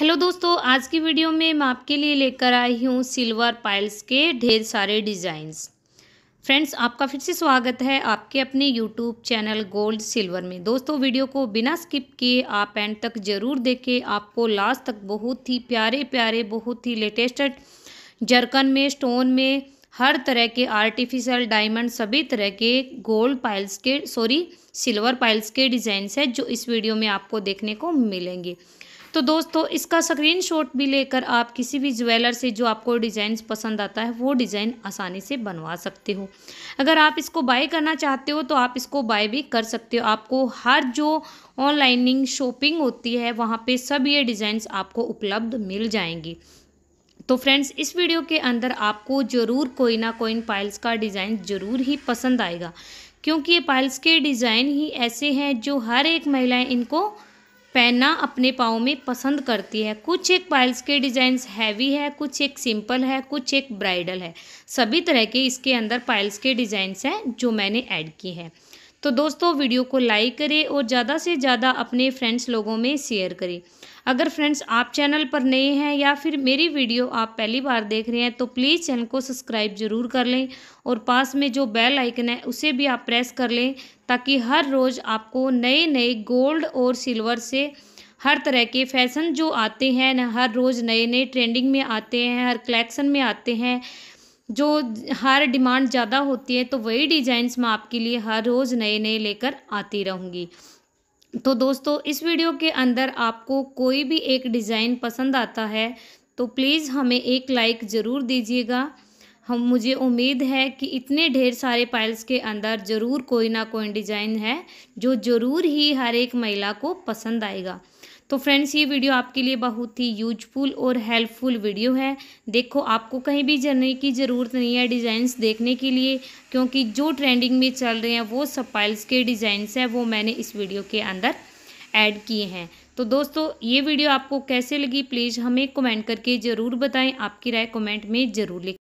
hello दोस्तों आज की वीडियो में मैं आपके लिए लेकर आई हूँ सिल्वर पाइल्स के ढेर सारे डिज़ाइंस फ्रेंड्स आपका फिर से स्वागत है आपके अपने यूट्यूब चैनल गोल्ड सिल्वर में दोस्तों वीडियो को बिना स्किप किए आप एंड तक ज़रूर देखें आपको लास्ट तक बहुत ही प्यारे प्यारे बहुत ही लेटेस्ट जरकन में स्टोन में हर तरह के आर्टिफिशियल डायमंड सभी तरह के गोल्ड पाइल्स के सॉरी सिल्वर पाइल्स के डिज़ाइंस है जो इस वीडियो में आपको देखने को मिलेंगे तो दोस्तों इसका स्क्रीनशॉट भी लेकर आप किसी भी ज्वेलर से जो आपको डिज़ाइन पसंद आता है वो डिज़ाइन आसानी से बनवा सकते हो अगर आप इसको बाय करना चाहते हो तो आप इसको बाय भी कर सकते हो आपको हर जो ऑनलाइनिंग शॉपिंग होती है वहाँ पे सब ये डिज़ाइंस आपको उपलब्ध मिल जाएंगी तो फ्रेंड्स इस वीडियो के अंदर आपको ज़रूर कोई ना कोई पाइल्स का डिज़ाइन ज़रूर ही पसंद आएगा क्योंकि ये पाइल्स के डिज़ाइन ही ऐसे हैं जो हर एक महिलाएं इनको पहनना अपने पाँव में पसंद करती है कुछ एक पाइल्स के डिज़ाइंस हैवी है कुछ एक सिंपल है कुछ एक ब्राइडल है सभी तरह के इसके अंदर पाइल्स के डिज़ाइंस हैं जो मैंने ऐड किए हैं तो दोस्तों वीडियो को लाइक करें और ज़्यादा से ज़्यादा अपने फ्रेंड्स लोगों में शेयर करें अगर फ्रेंड्स आप चैनल पर नए हैं या फिर मेरी वीडियो आप पहली बार देख रहे हैं तो प्लीज़ चैनल को सब्सक्राइब ज़रूर कर लें और पास में जो बेल आइकन है उसे भी आप प्रेस कर लें ताकि हर रोज़ आपको नए नए गोल्ड और सिल्वर से हर तरह के फैशन जो आते हैं ना हर रोज़ नए नए ट्रेंडिंग में आते हैं हर कलेक्शन में आते हैं जो हर डिमांड ज़्यादा होती है तो वही डिज़ाइंस मैं आपके लिए हर रोज़ नए नए लेकर आती रहूँगी तो दोस्तों इस वीडियो के अंदर आपको कोई भी एक डिज़ाइन पसंद आता है तो प्लीज़ हमें एक लाइक ज़रूर दीजिएगा हम मुझे उम्मीद है कि इतने ढेर सारे पाइल्स के अंदर ज़रूर कोई ना कोई डिज़ाइन है जो ज़रूर ही हर एक महिला को पसंद आएगा तो फ्रेंड्स ये वीडियो आपके लिए बहुत ही यूजफुल और हेल्पफुल वीडियो है देखो आपको कहीं भी जाने की ज़रूरत नहीं है डिज़ाइंस देखने के लिए क्योंकि जो ट्रेंडिंग में चल रहे हैं वो सब पाइल्स के डिज़ाइंस हैं वो मैंने इस वीडियो के अंदर ऐड किए हैं तो दोस्तों ये वीडियो आपको कैसे लगी प्लीज़ हमें कमेंट करके ज़रूर बताएं आपकी राय कमेंट में ज़रूर लिखें